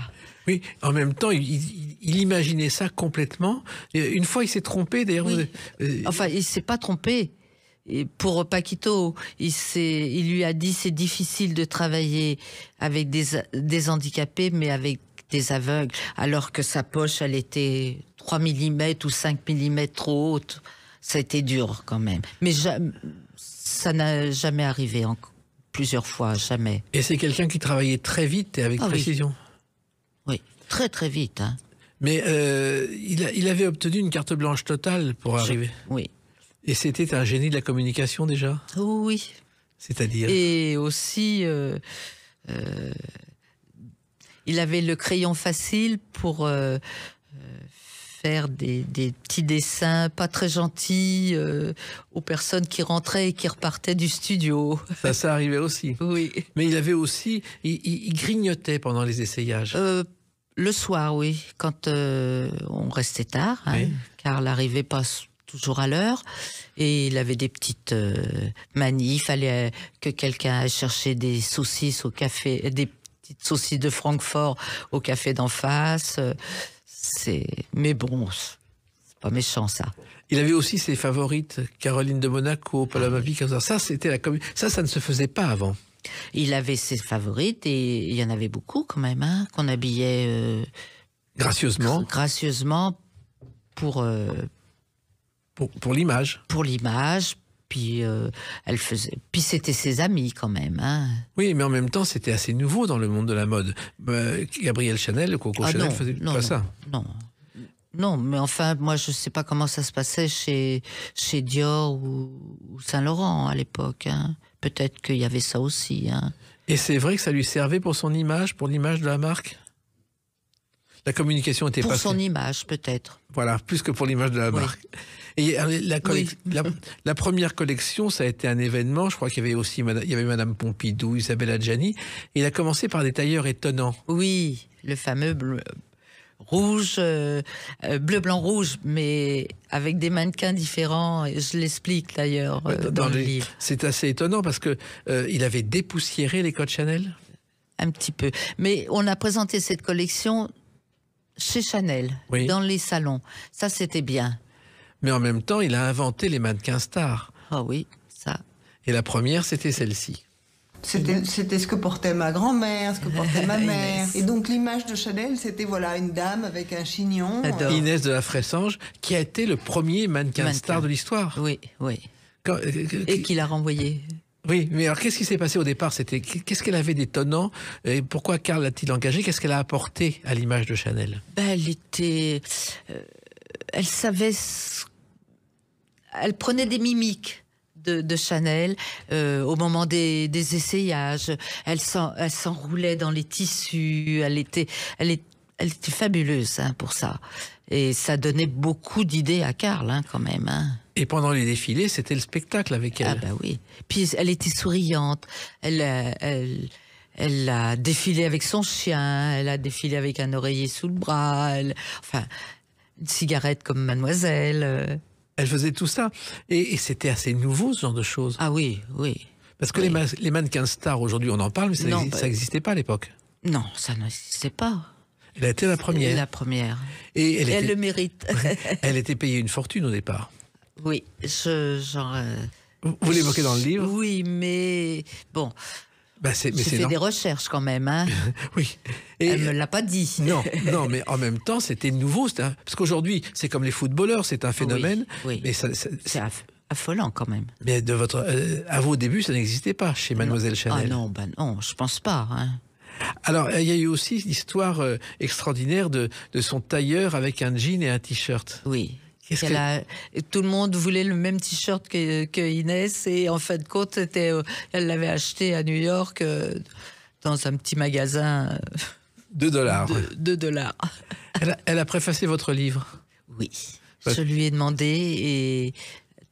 Oui, en même temps, il, imaginait ça complètement. Une fois, il s'est trompé, d'ailleurs. Euh, enfin, il s'est pas trompé. Et pour Paquito, il, lui a dit c'est difficile de travailler avec des, des handicapés, mais avec des aveugles, alors que sa poche, elle était 3 mm ou 5 mm trop haute. Ça a été dur quand même. Mais ça n'a jamais arrivé en, plusieurs fois, jamais. Et c'est quelqu'un qui travaillait très vite et avec ah précision. Oui. très très vite. Hein. Mais euh, il, avait obtenu une carte blanche totale pour arriver. oui. Et c'était un génie de la communication déjà. oui. C'est-à-dire. Et aussi. Euh, euh, il avait le crayon facile pour des, petits dessins pas très gentils euh, aux personnes qui rentraient et qui repartaient du studio. Ça, ça arrivait aussi. Oui. Mais il avait aussi, il, grignotait pendant les essayages. Euh, le soir, oui, quand euh, on restait tard, hein, car l'arrivée passe toujours à l'heure. Et il avait des petites manies. Il fallait que quelqu'un aille chercher des saucisses au café, des petites saucisses de Francfort au café d'en face. C'est, mais bon, c'est pas méchant ça. Il avait aussi ses favorites, Caroline de Monaco, Paloma Picasso. Ah ça, c'était la Ça, ça ne se faisait pas avant. Il avait ses favorites et il y en avait beaucoup quand même, hein, qu'on habillait euh, gracieusement. Gracieusement pour, euh, pour, pour l'image. Pour l'image, puis euh, elle faisait, puis c'était ses amis quand même. Hein. Oui, mais en même temps, c'était assez nouveau dans le monde de la mode. Gabriel euh, Gabrielle Chanel, Coco ah Chanel, faisait pas ça. Non. mais enfin, moi, je ne sais pas comment ça se passait chez, chez Dior ou, Saint-Laurent à l'époque. Hein. Peut-être qu'il y avait ça aussi. Hein. Et c'est vrai que ça lui servait pour son image, pour l'image de la marque La communication était pour pas... Pour son image, peut-être. Voilà, plus que pour l'image de la marque. Euh, la, première collection, ça a été un événement. Je crois qu'il y avait aussi il Madame Pompidou, Isabelle Adjani. Il a commencé par des tailleurs étonnants. Oui, le fameux bleu, rouge, euh, euh, bleu, blanc, rouge, mais avec des mannequins différents. Je l'explique d'ailleurs bah, dans, le livre. C'est assez étonnant parce que il avait dépoussiéré les codes Chanel. Un petit peu. Mais on a présenté cette collection chez Chanel, dans les salons. Ça, c'était bien mais en même temps, il a inventé les mannequins stars. Ah oui, ça. Et la première, c'était celle-ci. C'était ce que portait ma grand-mère, ce que portait ma mère. Et donc l'image de Chanel, c'était voilà une dame avec un chignon. Inès de la Fressange, qui a été le premier mannequin, star de l'histoire. Oui, oui. Euh, euh, et qui l'a renvoyé. Oui, mais alors qu'est-ce qui s'est passé au départ C'était qu'est-ce qu'elle avait d'étonnant et pourquoi Karl l'a-t-il engagé Qu'est-ce qu'elle a apporté à l'image de Chanel ben, Elle était. Euh, elle savait, elle prenait des mimiques. De, Chanel euh, au moment des, essayages, elle s'enroulait dans les tissus, elle était, elle fabuleuse hein, pour ça. Et ça donnait beaucoup d'idées à Karl, hein, quand même. Hein. Et pendant les défilés, c'était le spectacle avec elle. Ah bah oui. Puis elle était souriante. Elle, euh, elle, a défilé avec son chien. Elle a défilé avec un oreiller sous le bras. enfin, une cigarette comme mademoiselle. Euh. Elle faisait tout ça. Et, c'était assez nouveau, ce genre de choses. Ah oui, oui. Parce que Les, mannequins stars, aujourd'hui, on en parle, mais ça n'existait bah, pas à l'époque. Non, ça n'existait pas. Elle a été la première. La première. Et elle, le mérite. elle était payée une fortune au départ. Oui, ce genre. Euh, vous l'évoquez dans le livre Oui, mais bon, bah c'est, fait des recherches quand même. Hein. oui. Elle ne l'a pas dit. non, non, mais en même temps, c'était nouveau. Parce qu'aujourd'hui, c'est comme les footballeurs, c'est un phénomène. Mais c'est affolant quand même. Mais de votre, euh, à vos débuts, ça n'existait pas chez Mademoiselle ah, Chanel. Ah non, ben non, je pense pas. Hein. Alors, il y a eu aussi l'histoire euh, extraordinaire de son tailleur avec un jean et un t-shirt. Oui, tout le monde voulait le même t-shirt que, Inès et en fin de compte, euh, elle l'avait acheté à New York euh, dans un petit magasin. 2 euh, dollars. 2 dollars. Elle a, préfacé votre livre Oui. Je lui ai demandé et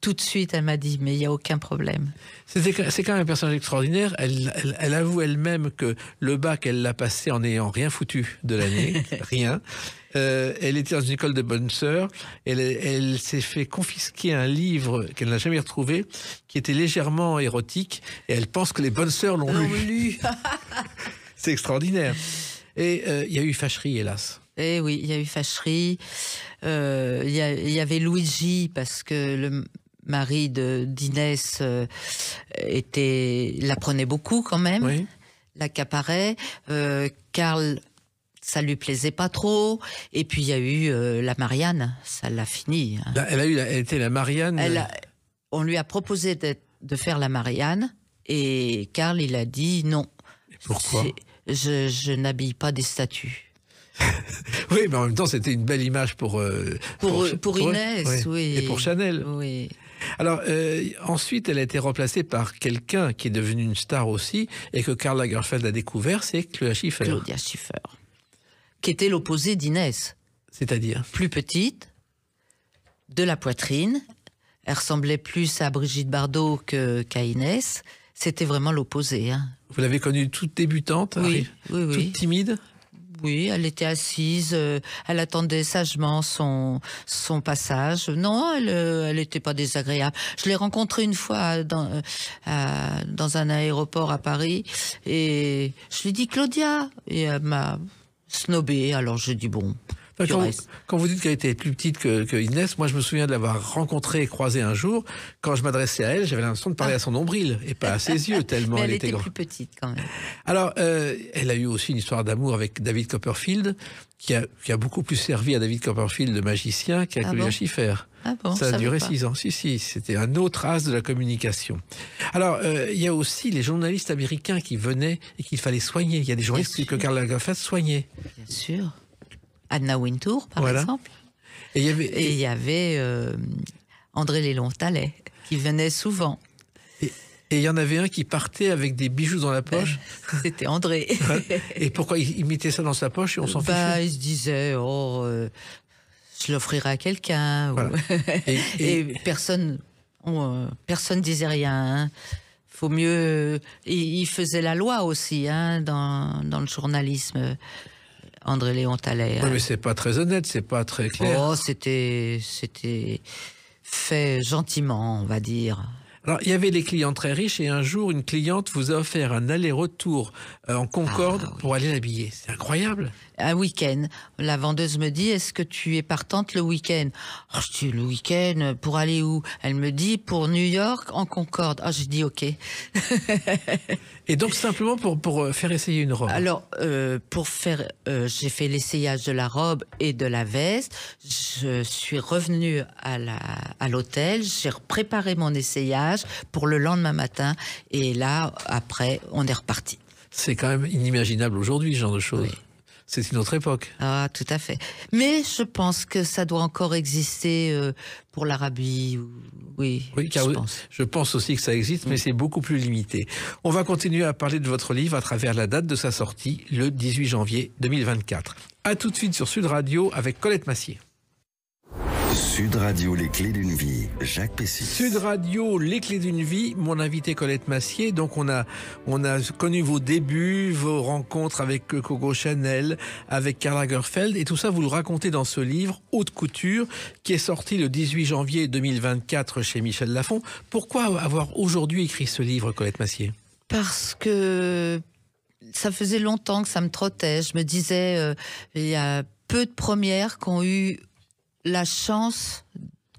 tout de suite, elle m'a dit, mais il n'y a aucun problème. C'est quand même un personnage extraordinaire. Elle, elle avoue elle-même que le bac, elle l'a passé en n'ayant rien foutu de l'année, rien. Euh, elle était dans une école de bonnes sœurs. Elle, s'est fait confisquer un livre qu'elle n'a jamais retrouvé, qui était légèrement érotique, et elle pense que les bonnes sœurs l'ont lu. C'est extraordinaire. Et euh, il y a eu fâcherie, hélas. Eh oui, il y a eu fâcherie. Euh, il y, avait Luigi, parce que le mari d'Inès était, l'apprenait beaucoup quand même, oui. l'accaparait. Carl ça lui plaisait pas trop. Et puis il y a eu euh, la Marianne, ça l'a fini. Hein. Bah, elle a eu, elle était la Marianne. on lui a proposé de faire la Marianne et Karl il a dit non. pourquoi Je, n'habille pas des statues. oui, mais en même temps, c'était une belle image pour euh, pour, pour, euh, Inès, oui. Et pour Chanel. Oui. Alors ensuite, elle a été remplacée par quelqu'un qui est devenu une star aussi et que Karl Lagerfeld a découvert, c'est Claudia Schiffer. Claudia Schiffer qui était l'opposé d'Inès. C'est-à-dire Plus petite, de la poitrine, elle ressemblait plus à Brigitte Bardot qu'à Inès. C'était vraiment l'opposé. Hein. Vous l'avez connue toute débutante, oui, toute timide oui, elle était assise, euh, elle attendait sagement son, son passage. Non, elle n'était euh, pas désagréable. Je l'ai rencontrée une fois dans, euh, dans un aéroport à Paris et je lui ai dit Claudia. Et elle m'a snobée. Alors je dis bon. Bah, quand, vous, dites qu'elle était plus petite que, Inès, moi je me souviens de l'avoir rencontrée et croisée un jour. Quand je m'adressais à elle, j'avais l'impression de parler à son nombril et pas à ses yeux, tellement elle Mais elle, elle, était, plus petite quand même. Alors, euh, elle a eu aussi une histoire d'amour avec David Copperfield, qui a, beaucoup plus servi à David Copperfield, de magicien, qu'à ah ah ça a duré six ans. Si, si, c'était un autre as de la communication. Alors, euh, il y a aussi les journalistes américains qui venaient et qu'il fallait soigner. Il y a des journalistes que Karl Lagerfeld soignait. Bien sûr. Anna Wintour, par exemple. Et il y avait, euh, André Léon-Tallet, qui venait souvent. Et il y en avait un qui partait avec des bijoux dans la ben, poche. C'était André. et pourquoi il mettait ça dans sa poche et on s'en ben, fichait Il se disait, oh, euh, je l'offrirai à quelqu'un. Et, personne, euh, personne disait rien. Hein. Faut mieux. Il, faisait la loi aussi hein, dans, le journalisme. André Léon Thaler. Hein. Oui, mais c'est pas très honnête, c'est pas très clair. Oh, c'était, c'était fait gentiment, on va dire. Alors, il y avait des clients très riches et un jour, une cliente vous a offert un aller-retour euh, en Concorde ah, pour aller l'habiller. C'est incroyable un week-end. La vendeuse me dit, est-ce que tu es partante le week-end oh, Je dis, le week-end, pour aller où Elle me dit, pour New York, en Concorde. Ah, je dis, ok. Et donc, simplement pour, pour euh, faire essayer une robe Alors, euh, pour faire, euh, j'ai fait l'essayage de la robe et de la veste. Je suis revenue à l'hôtel, à j'ai préparé mon essayage pour le lendemain matin. Et là, après, on est reparti. C'est quand même inimaginable aujourd'hui, ce genre de choses. C'est une autre époque. Ah, tout à fait. Mais je pense que ça doit encore exister euh, pour l'Arabie. Oui, je, pense. aussi que ça existe, mais mm. c'est beaucoup plus limité. On va continuer à parler de votre livre à travers la date de sa sortie, le 18 janvier 2024. À tout de suite sur Sud Radio avec Colette Massier. Sud Radio, les clés d'une vie. Jacques Pessy. Sud Radio, les clés d'une vie. Mon invité Colette Massier. Donc on a on a connu vos débuts, vos rencontres avec Coco Chanel, avec Karl Lagerfeld, et tout ça vous le racontez dans ce livre Haute Couture, qui est sorti le 18 janvier 2024 chez Michel Lafon. Pourquoi avoir aujourd'hui écrit ce livre, Colette Massier Parce que ça faisait longtemps que ça me trottait. Je me disais, euh, il y a peu de premières qui ont eu la chance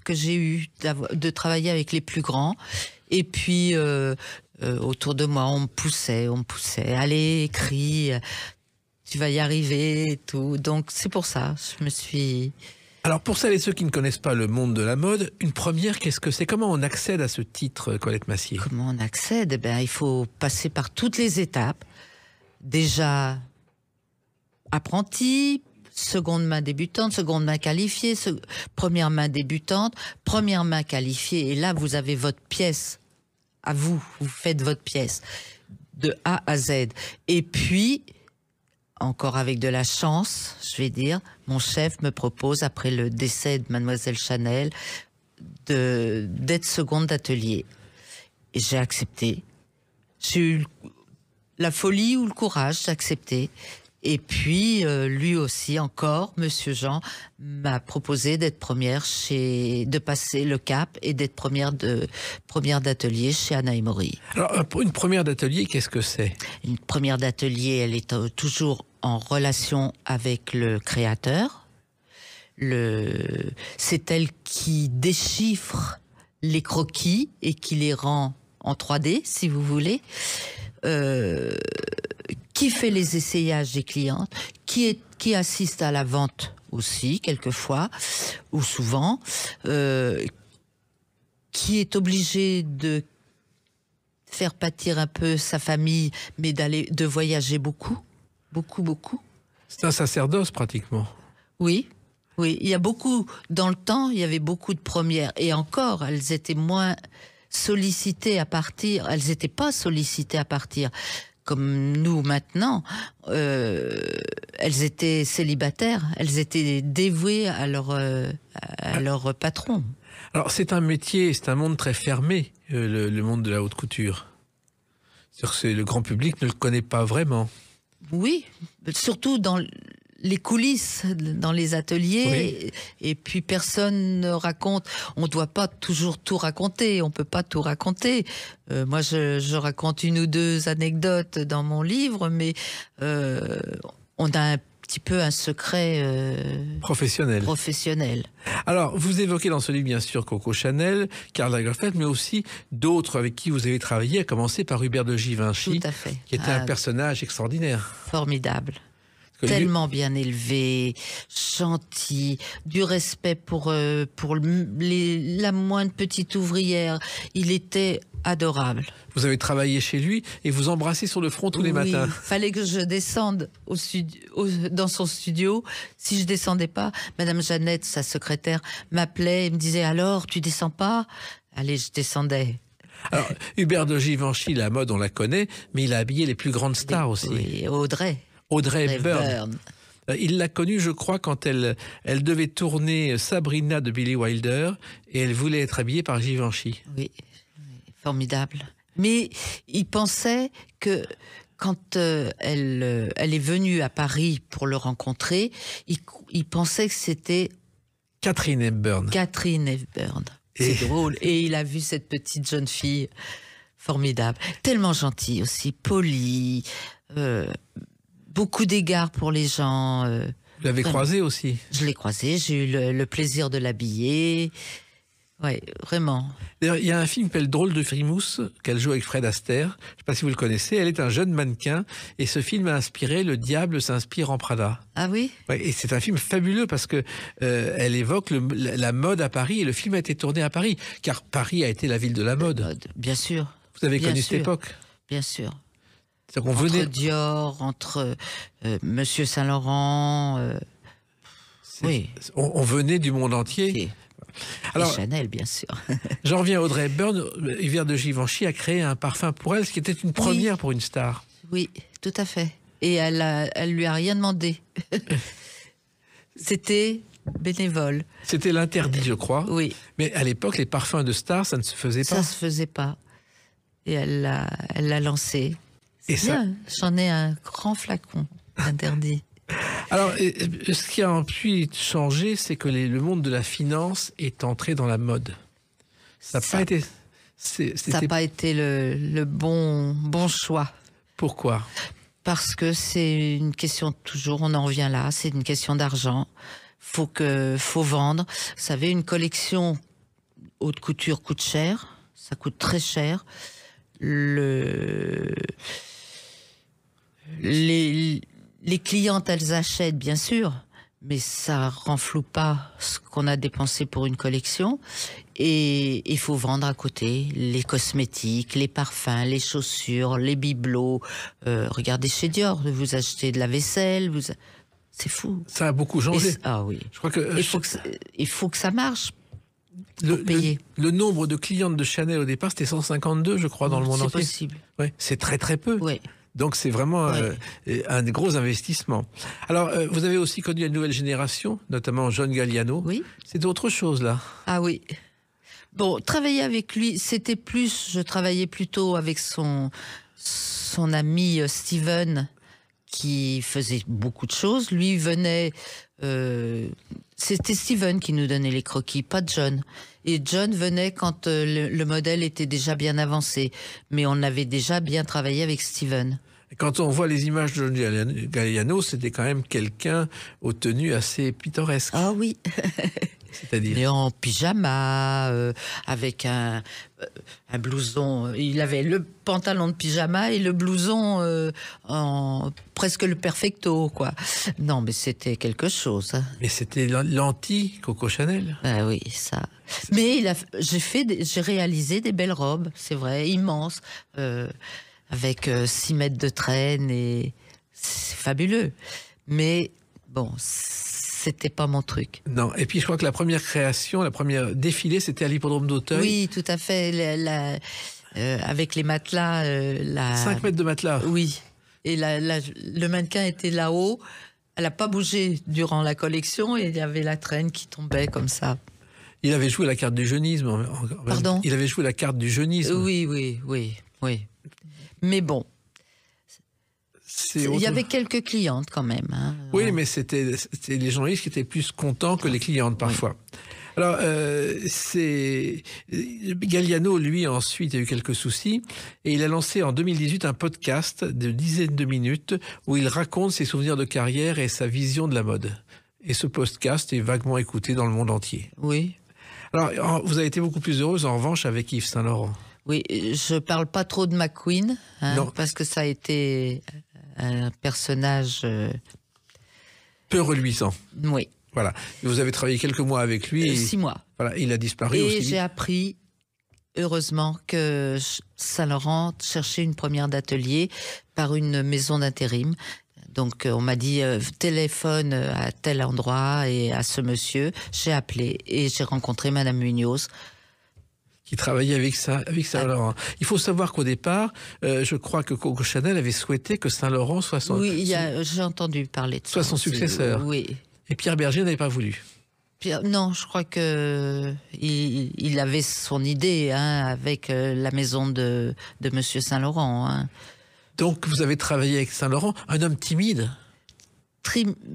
que j'ai eue de travailler avec les plus grands. Et puis, euh, euh, autour de moi, on me poussait, on me poussait. Allez, écris, tu vas y arriver et tout. Donc, c'est pour ça, je me suis... Alors pour celles et ceux qui ne connaissent pas le monde de la mode, une première, qu'est-ce que c'est Comment on accède à ce titre, Colette Massier Comment on accède eh bien, Il faut passer par toutes les étapes. Déjà apprenti, seconde main débutante, seconde main qualifiée, première main débutante, première main qualifiée. Et là, vous avez votre pièce à vous. Vous faites votre pièce de A à Z. Et puis, encore avec de la chance, je vais dire, mon chef me propose, après le décès de mademoiselle Chanel, d'être seconde d'atelier. Et j'ai accepté. J'ai eu la folie ou le courage d'accepter. Et puis, euh, lui aussi, encore, Monsieur Jean m'a proposé d'être première chez, de passer le cap et d'être première de première d'atelier chez Anna Alors, euh, une première d'atelier, qu'est-ce que c'est Une première d'atelier, elle est euh, toujours en relation avec le créateur. c'est elle qui déchiffre les croquis et qui les rend en 3D, si vous voulez. Euh, les essayages des clientes, qui, est, qui assiste à la vente aussi, quelquefois, ou souvent, euh, qui est obligé de faire pâtir un peu sa famille, mais d'aller de voyager beaucoup, beaucoup, beaucoup. C'est un sacerdoce pratiquement. Oui, oui. Il y a beaucoup dans le temps, il y avait beaucoup de premières et encore, elles étaient moins sollicitées à partir. Elles n'étaient pas sollicitées à partir comme nous maintenant, euh, elles étaient célibataires, elles étaient dévouées euh, à leur, patron. Alors c'est un métier, c'est un monde très fermé, euh, le, monde de la haute couture. C'est le grand public ne le connaît pas vraiment. Oui, surtout dans les coulisses dans les ateliers et, puis personne ne raconte. On ne doit pas toujours tout raconter, on ne peut pas tout raconter. Euh, moi, je, raconte une ou deux anecdotes dans mon livre, mais euh, on a un petit peu un secret euh, professionnel. professionnel. Alors, vous évoquez dans ce livre, bien sûr, Coco Chanel, Karl Lagerfeld, mais aussi d'autres avec qui vous avez travaillé, à commencer par Hubert de Givenchy, qui était un ah, personnage extraordinaire. Formidable tellement bien élevé, gentil, du respect pour euh, pour la moindre petite ouvrière. Il était adorable. Vous avez travaillé chez lui et vous embrassez sur le front tous les matins. il Fallait que je descende au, dans son studio. Si je descendais pas, Madame Jeannette, sa secrétaire, m'appelait et me disait alors tu descends pas. Allez, je descendais. Alors, Hubert de Givenchy, la mode, on la connaît, mais il a habillé les plus grandes stars aussi. Oui, Audrey. Audrey, Hepburn, euh, Il l'a connue, je crois, quand elle, elle devait tourner Sabrina de Billy Wilder et elle voulait être habillée par Givenchy. Oui, formidable. Mais il pensait que quand euh, elle, euh, elle est venue à Paris pour le rencontrer, il, pensait que c'était Catherine Hepburn. Catherine Hepburn. C'est drôle. Et il a vu cette petite jeune fille formidable, tellement gentille aussi, polie beaucoup d'égards pour les gens. Euh, vous l'avez croisé aussi Je l'ai croisé, j'ai eu le, plaisir de l'habiller. Oui, vraiment. D'ailleurs, il y a un film qui s'appelle Drôle de Frimousse qu'elle joue avec Fred Astaire. Je ne sais pas si vous le connaissez. Elle est un jeune mannequin et ce film a inspiré Le Diable s'inspire en Prada. Ah oui. Ouais, et c'est un film fabuleux parce que euh, elle évoque la mode à Paris et le film a été tourné à Paris car Paris a été la ville de la mode. bien sûr. Vous avez connu cette époque. Bien sûr. On entre venait... Dior, entre euh, Monsieur Saint Laurent. Euh, oui. On, venait du monde entier. Et Chanel, bien sûr. j'en reviens à Audrey Hepburn. Hiver de Givenchy a créé un parfum pour elle, ce qui était une première pour une star. Oui, tout à fait. Et elle, ne elle lui a rien demandé. C'était bénévole. C'était l'interdit, je crois. Oui. Mais à l'époque, les parfums de stars, ça ne se faisait pas. Ça ne se faisait pas. Et elle elle l'a lancé ça... J'en ai un grand flacon interdit. Alors, ce qui a ensuite changé, c'est que le monde de la finance est entré dans la mode. Ça n'a pas été. ça pas été le, bon, bon choix. Pourquoi Parce que c'est une question toujours, on en revient là, c'est une question d'argent. Faut que, faut vendre. Vous savez, une collection haute couture coûte cher, ça coûte très cher. Le les, les clientes, elles achètent, bien sûr, mais ça renfloue pas ce qu'on a dépensé pour une collection. Et il faut vendre à côté les cosmétiques, les parfums, les chaussures, les bibelots. Euh, regardez chez Dior, vous achetez de la vaisselle, vous... c'est fou. Ça a beaucoup changé. ah oui. Je crois que, euh, il, faut que ça marche. Le, nombre de clientes de Chanel au départ, c'était 152, je crois, dans le monde entier. C'est possible. c'est très très peu. Ouais. Donc c'est vraiment euh, un, gros investissement. Alors euh, vous avez aussi connu la nouvelle génération, notamment John Galliano. Oui. C'est autre chose là. Ah oui. Bon, travailler avec lui, c'était plus, je travaillais plutôt avec son, son ami euh, Steven qui faisait beaucoup de choses. Lui venait euh, c'était Steven qui nous donnait les croquis, pas John. Et John venait quand euh, le, modèle était déjà bien avancé, mais on avait déjà bien travaillé avec Steven. Quand on voit les images de John Galliano, c'était quand même quelqu'un aux tenues assez pittoresques. Ah oui Mais en pyjama, euh, avec un, euh, un blouson. Il avait le pantalon de pyjama et le blouson euh, en presque le perfecto, quoi. Non, mais c'était quelque chose. Hein. Mais c'était l'anti Coco Chanel. Ah oui, ça. Mais j'ai fait, j'ai réalisé des belles robes, c'est vrai, immenses, avec 6 mètres de traîne et c'est fabuleux. Mais bon c'était pas mon truc. Non, et puis je crois que la première création, la première défilée, c'était à l'hippodrome d'Auteuil. Oui, tout à fait. Euh, avec les matelas. Euh, la... 5 mètres de matelas Oui. Et la, le mannequin était là-haut. Elle n'a pas bougé durant la collection et il y avait la traîne qui tombait comme ça. Il avait joué la carte du jeunisme. Pardon Il avait joué la carte du jeunisme. Oui, oui, oui, oui. Mais bon, il y avait quelques clientes quand même. Hein. Oui, mais c'était les journalistes qui étaient plus contents que les clientes parfois. Alors, euh, Galliano, lui, ensuite a eu quelques soucis et il a lancé en 2018 un podcast de dizaines de minutes où il raconte ses souvenirs de carrière et sa vision de la mode. Et ce podcast est vaguement écouté dans le monde entier. Oui. Alors, vous avez été beaucoup plus heureuse en revanche avec Yves Saint Laurent. Oui, je parle pas trop de McQueen, hein, parce que ça a été un personnage. Euh, Peu reluisant. Oui. Voilà. Vous avez travaillé quelques mois avec lui. Euh, six mois. Voilà, il a disparu. Et j'ai appris, heureusement, que Saint-Laurent cherchait une première d'atelier par une maison d'intérim. Donc euh, on m'a dit téléphone à tel endroit et à ce monsieur. J'ai appelé et j'ai rencontré Madame Munoz qui travaillait avec ça, avec Saint Laurent. Il faut savoir qu'au départ, euh, je crois que Coco Chanel avait souhaité que Saint Laurent soit son. Oui, j'ai entendu parler de soit ça. son successeur. Oui. Et Pierre Berger n'avait pas voulu. non, je crois que il, avait son idée hein, avec euh, la maison de, de Monsieur Saint Laurent. Hein. Donc vous avez travaillé avec Saint Laurent, un homme timide.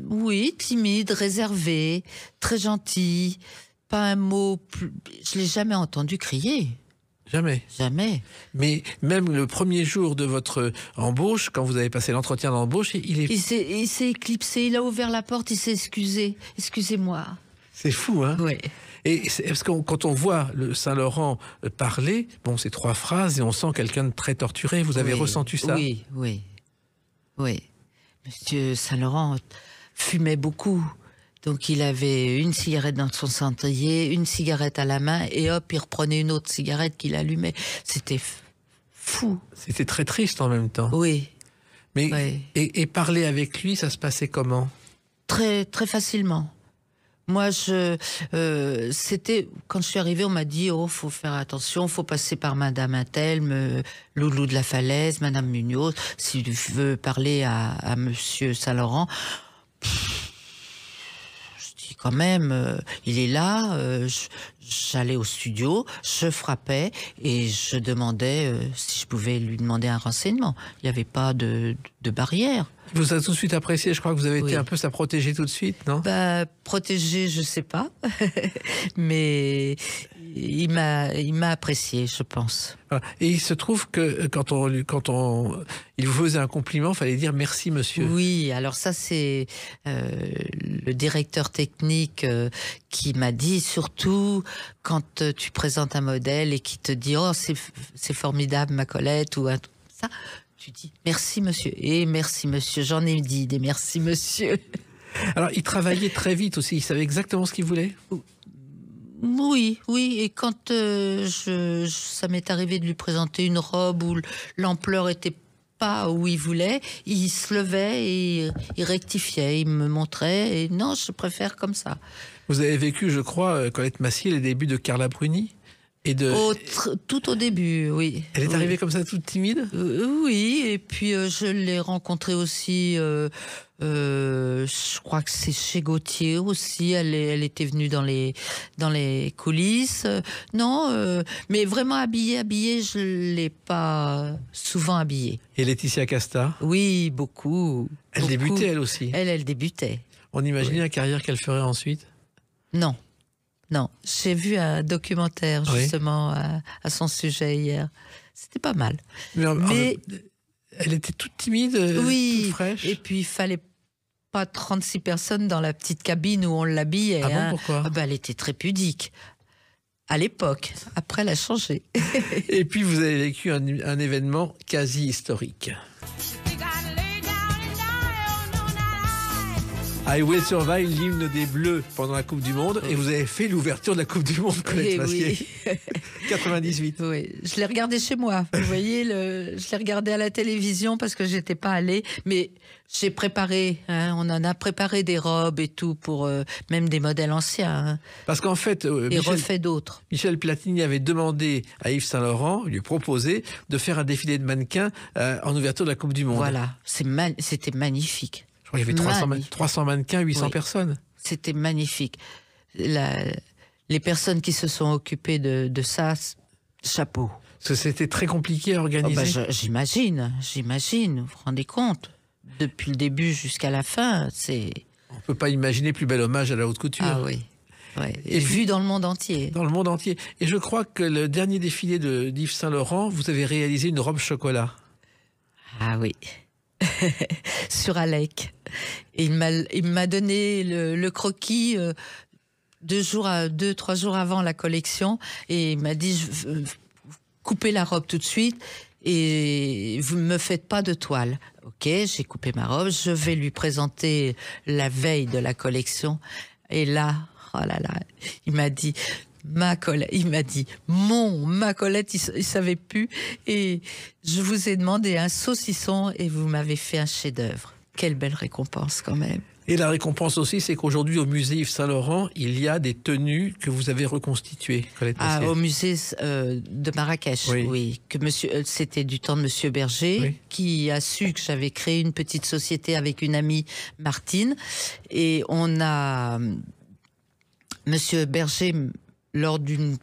oui, timide, réservé, très gentil pas un mot. Plus... Je l'ai jamais entendu crier. Jamais. Jamais. Mais même le premier jour de votre embauche, quand vous avez passé l'entretien d'embauche, il est. Il s'est éclipsé, il a ouvert la porte, il s'est excusé. Excusez-moi. C'est fou, hein Oui. Et parce que quand on voit le Saint-Laurent euh, parler, bon, c'est trois phrases et on sent quelqu'un de très torturé. Vous avez ressenti ça Oui, oui. Oui. Monsieur Saint-Laurent fumait beaucoup. Donc il avait une cigarette dans son cendrier, une cigarette à la main, et hop, il reprenait une autre cigarette qu'il allumait. C'était fou. C'était très triste en même temps. Oui. Mais Et, parler avec lui, ça se passait comment Très très facilement. Moi, je euh, c'était quand je suis arrivée, on m'a dit oh faut faire attention, faut passer par Madame Intel, euh, Loulou de la Falaise, Madame Munoz, si tu veux parler à, à Monsieur Saint Laurent quand même, euh, il est là. Euh, j'allais au studio, je frappais et je demandais euh, si je pouvais lui demander un renseignement. Il n'y avait pas de barrière vous a tout de suite apprécié. Je crois que vous avez été un peu sa protégée tout de suite, non bah, Protégée, je sais pas. Mais il m'a, il m'a apprécié, je pense. Et il se trouve que euh, quand on, quand on, il vous faisait un compliment, il fallait dire merci, monsieur. Oui, alors ça c'est euh, le directeur technique euh, qui m'a dit surtout quand tu présentes un modèle et qui te dit oh c'est, formidable ma Colette ou un, ça, tu dis merci monsieur et eh, merci monsieur. J'en ai dit des merci monsieur. Alors il travaillait très vite aussi. Il savait exactement ce qu'il voulait. Oui, oui. Et quand euh, je, ça m'est arrivé de lui présenter une robe où l'ampleur était pas où il voulait, il se levait et euh, il rectifiait, il me montrait. Et non, je préfère comme ça. Vous avez vécu, je crois, euh, Colette Massier, les débuts de Carla Bruni et de... tout au début, oui. Elle est arrivée comme ça, toute timide euh, Oui, et puis euh, je l'ai rencontrée aussi, euh, je crois que c'est chez Gauthier aussi, elle, elle était venue dans les, dans les coulisses. Non, mais vraiment habillée, habillée, je ne l'ai pas souvent habillée. Et Laetitia Casta Oui, beaucoup. Elle débutait, elle aussi Elle, elle débutait. On imaginait la carrière qu'elle ferait ensuite Non. Non, j'ai vu un documentaire justement euh, à, son sujet hier. C'était pas mal. Mais, euh, elle était toute timide, euh, oui, toute fraîche. Et puis il fallait pas 36 personnes dans la petite cabine où on l'habillait. Ah bon, hein. pourquoi ah ben, Elle était très pudique. À l'époque. Après, elle a changé. et puis, vous avez vécu un événement quasi historique. I Will Survive, l'hymne des Bleus pendant la Coupe du Monde. Et vous avez fait l'ouverture de la Coupe du Monde, eh Colette 98. Oui, je l'ai regardé chez moi. Vous voyez, le... je l'ai regardé à la télévision parce que j'étais pas allée. Mais j'ai préparé, hein, on en a préparé des robes et tout, pour euh, même des modèles anciens. Hein. Parce qu'en fait. Euh, Michel, refait d'autres. Michel Platini avait demandé à Yves Saint-Laurent, lui proposer de faire un défilé de mannequins euh, en ouverture de la Coupe du Monde. Voilà, c'était magnifique il y avait 300, mannequins, 800 personnes. C'était magnifique. les personnes qui se sont occupées de, ça, chapeau. C'était très compliqué à oh, bah, organiser. j'imagine, j'imagine. Vous vous rendez compte Depuis le début jusqu'à la fin, c'est. On peut pas imaginer plus bel hommage à la haute couture. Ah oui. Et vu dans le monde entier. Dans le monde entier. Et je crois que le dernier défilé de d'Yves Saint Laurent, vous avez réalisé une robe chocolat. Ah oui. Sur Alec il m'a donné le, croquis euh, deux jours, deux trois jours avant la collection, et il m'a dit coupez la robe tout de suite et vous me faites pas de toile. Ok, j'ai coupé ma robe, je vais lui présenter la veille de la collection. Et là, oh là là, il m'a dit ma il m'a dit mon ma Colette, il, il, savait plus. Et je vous ai demandé un saucisson et vous m'avez fait un chef-d'œuvre. Quelle belle récompense quand même. Et la récompense aussi, c'est qu'aujourd'hui au musée Yves Saint-Laurent, il y a des tenues que vous avez reconstituées. Ah, au musée euh, de Marrakech, oui. que monsieur, euh, c'était du temps de Monsieur Berger, qui a su que j'avais créé une petite société avec une amie Martine, et on a euh, Monsieur Berger lors d'une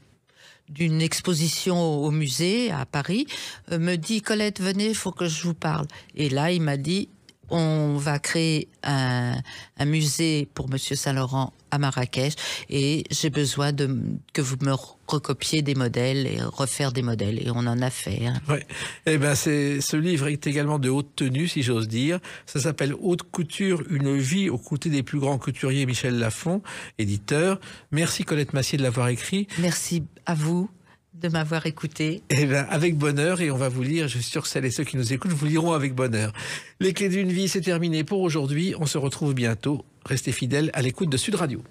d'une exposition au musée à Paris, me dit Colette, venez, il faut que je vous parle. Et là, il m'a dit on va créer un, musée pour Monsieur Saint-Laurent à Marrakech et j'ai besoin que vous me recopiez des modèles et refaire des modèles et on en a fait. Hein. Ouais. Et eh ben c'est ce livre est également de haute tenue si j'ose dire. Ça s'appelle Haute couture, une vie aux côtés des plus grands couturiers Michel Lafon, éditeur. Merci Colette Massier de l'avoir écrit. Merci à vous de m'avoir écouté. Eh bien, avec bonheur, et on va vous lire, je suis sûr que celles et ceux qui nous écoutent vous liront avec bonheur. Les clés d'une vie, c'est terminé pour aujourd'hui. On se retrouve bientôt. Restez fidèles à l'écoute de Sud Radio.